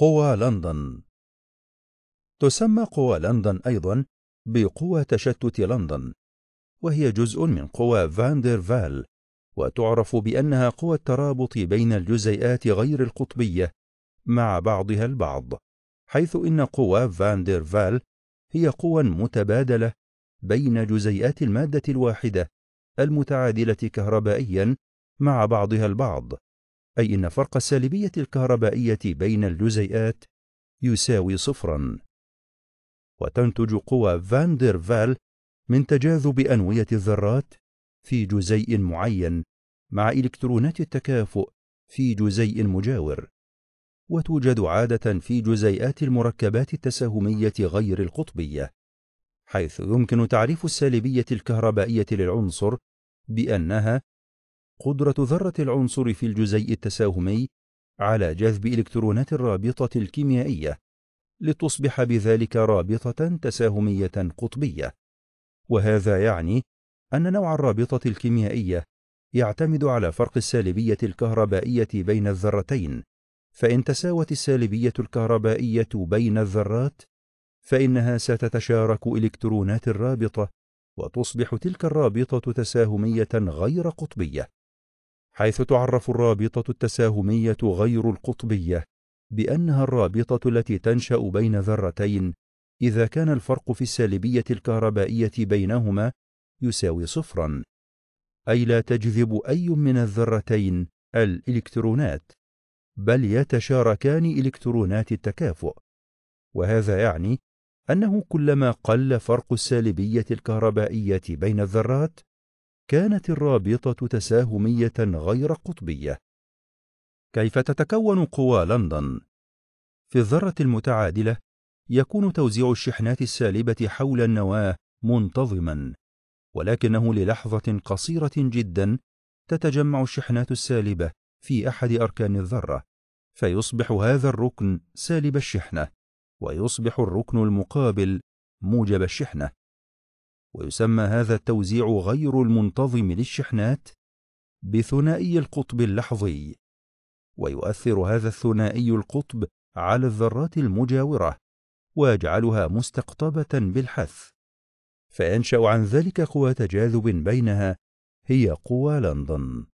قوى لندن تسمى قوى لندن أيضا بقوى تشتت لندن وهي جزء من قوى فاندرفال وتعرف بأنها قوى الترابط بين الجزيئات غير القطبية مع بعضها البعض حيث إن قوى فاندرفال هي قوى متبادلة بين جزيئات المادة الواحدة المتعادلة كهربائيا مع بعضها البعض أي إن فرق السالبية الكهربائية بين الجزيئات يساوي صفرًا. وتنتج قوى فاندر فال من تجاذب أنوية الذرات في جزيء معين مع إلكترونات التكافؤ في جزيء مجاور. وتوجد عادة في جزيئات المركبات التساهمية غير القطبية، حيث يمكن تعريف السالبية الكهربائية للعنصر بأنها قدرة ذرة العنصر في الجزيء التساهمي على جذب إلكترونات الرابطة الكيميائية لتصبح بذلك رابطة تساهمية قطبية وهذا يعني أن نوع الرابطة الكيميائية يعتمد على فرق السالبية الكهربائية بين الذرتين فإن تساوت السالبية الكهربائية بين الذرات فإنها ستتشارك إلكترونات الرابطة وتصبح تلك الرابطة تساهمية غير قطبية حيث تعرف الرابطة التساهمية غير القطبية بأنها الرابطة التي تنشأ بين ذرتين إذا كان الفرق في السالبية الكهربائية بينهما يساوي صفرًا، أي لا تجذب أي من الذرتين الإلكترونات، بل يتشاركان إلكترونات التكافؤ، وهذا يعني أنه كلما قل فرق السالبية الكهربائية بين الذرات، كانت الرابطة تساهمية غير قطبية. كيف تتكون قوى لندن؟ في الذرة المتعادلة يكون توزيع الشحنات السالبة حول النواة منتظما، ولكنه للحظة قصيرة جدا تتجمع الشحنات السالبة في أحد أركان الذرة، فيصبح هذا الركن سالب الشحنة، ويصبح الركن المقابل موجب الشحنة. ويسمى هذا التوزيع غير المنتظم للشحنات بثنائي القطب اللحظي ويؤثر هذا الثنائي القطب على الذرات المجاوره ويجعلها مستقطبه بالحث فينشا عن ذلك قوى تجاذب بينها هي قوى لندن